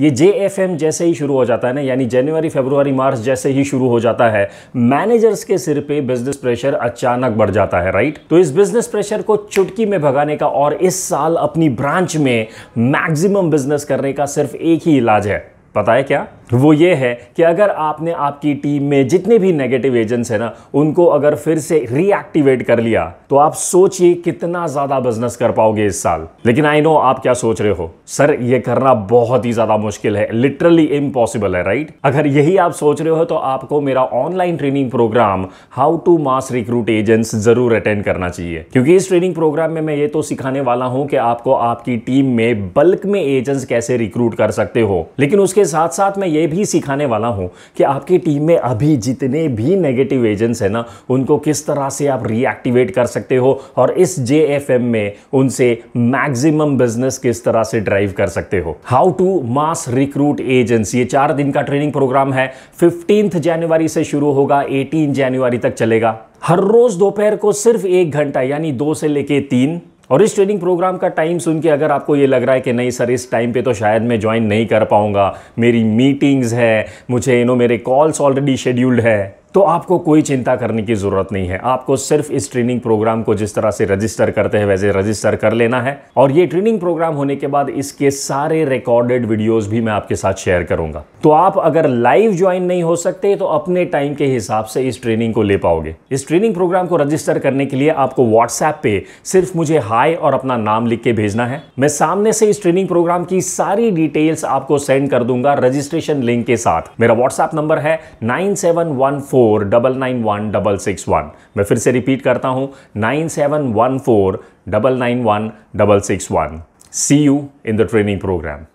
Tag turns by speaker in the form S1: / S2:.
S1: ये जे F M जैसे ही शुरू हो जाता है ना यानी जनवरी फरवरी मार्च जैसे ही शुरू हो जाता है मैनेजर्स के सिर पे बिजनेस प्रेशर अचानक बढ़ जाता है राइट तो इस बिजनेस प्रेशर को चुटकी में भगाने का और इस साल अपनी ब्रांच में मैक्सिमम बिजनेस करने का सिर्फ एक ही इलाज है पता है क्या वो ये है कि अगर आपने आपकी टीम में जितने भी नेगेटिव एजेंट्स हैं ना उनको अगर फिर से रीएक्टिवेट कर लिया तो आप सोचिए कितना ज़्यादा बिजनेस कर पाओगे इस साल लेकिन आई नो आप क्या सोच रहे हो सर ये करना बहुत ही ज़्यादा मुश्किल है लिटरली इम्पॉसिबल है राइट अगर यही आप सोच रहे हो तो आपको मेरा online training program how to mass recruit agents ज़रूर अटेंड करना चाहिए क्योंकि इस ट्रेनिंग प्रोग्राम में मैं ये तो सिखाने वाला हूँ कि आपको आपकी टीम में बल्क में एजेंट्स कैसे रिक्रूट कर सकते हो लेकिन उसके साथ साथ मैं ये भी सिखाने वाला हूँ कि आपकी टीम में अभी जितने भी नेगेटिव एजेंट्स हैं ना उनको किस तरह से आप रिएक्टिवेट कर सकते हो और इस जे में उनसे मैक्सिमम बिजनेस किस तरह से ड्राइव कर सकते हो how to mass recruit agents ये चार दिन का ट्रेनिंग प्रोग्राम है फिफ्टींथ जनवरी से शुरू होगा एटीन जनवरी तक चलेगा हर रोज दोपहर को सिर्फ एक घंटा यानी दो से लेके तीन और इस ट्रेनिंग प्रोग्राम का टाइम सुन के अगर आपको ये लग रहा है कि नहीं सर इस टाइम पे तो शायद मैं ज्वाइन नहीं कर पाऊँगा मेरी मीटिंग्स है मुझे यू नो मेरे कॉल्स ऑलरेडी शेड्यूल्ड है तो आपको कोई चिंता करने की ज़रूरत नहीं है आपको सिर्फ इस ट्रेनिंग प्रोग्राम को जिस तरह से रजिस्टर करते हैं वैसे रजिस्टर कर लेना है और ये ट्रेनिंग प्रोग्राम होने के बाद इसके सारे रिकॉर्डेड वीडियोस भी मैं आपके साथ शेयर करूंगा तो आप अगर लाइव ज्वाइन नहीं हो सकते तो अपने टाइम के हिसाब से इस ट्रेनिंग को ले पाओगे इस ट्रेनिंग प्रोग्राम को रजिस्टर करने के लिए आपको व्हाट्सएप पे सिर्फ मुझे हाई और अपना नाम लिख के भेजना है मैं सामने से इस ट्रेनिंग प्रोग्राम की सारी डिटेल्स आपको सेंड कर दूंगा रजिस्ट्रेशन लिंक के साथ मेरा व्हाट्सएप नंबर है nine seven one four four double nine one double six one मैं फिर से रिपीट करता हूँ nine seven one four double nine one double six one see you in the training programme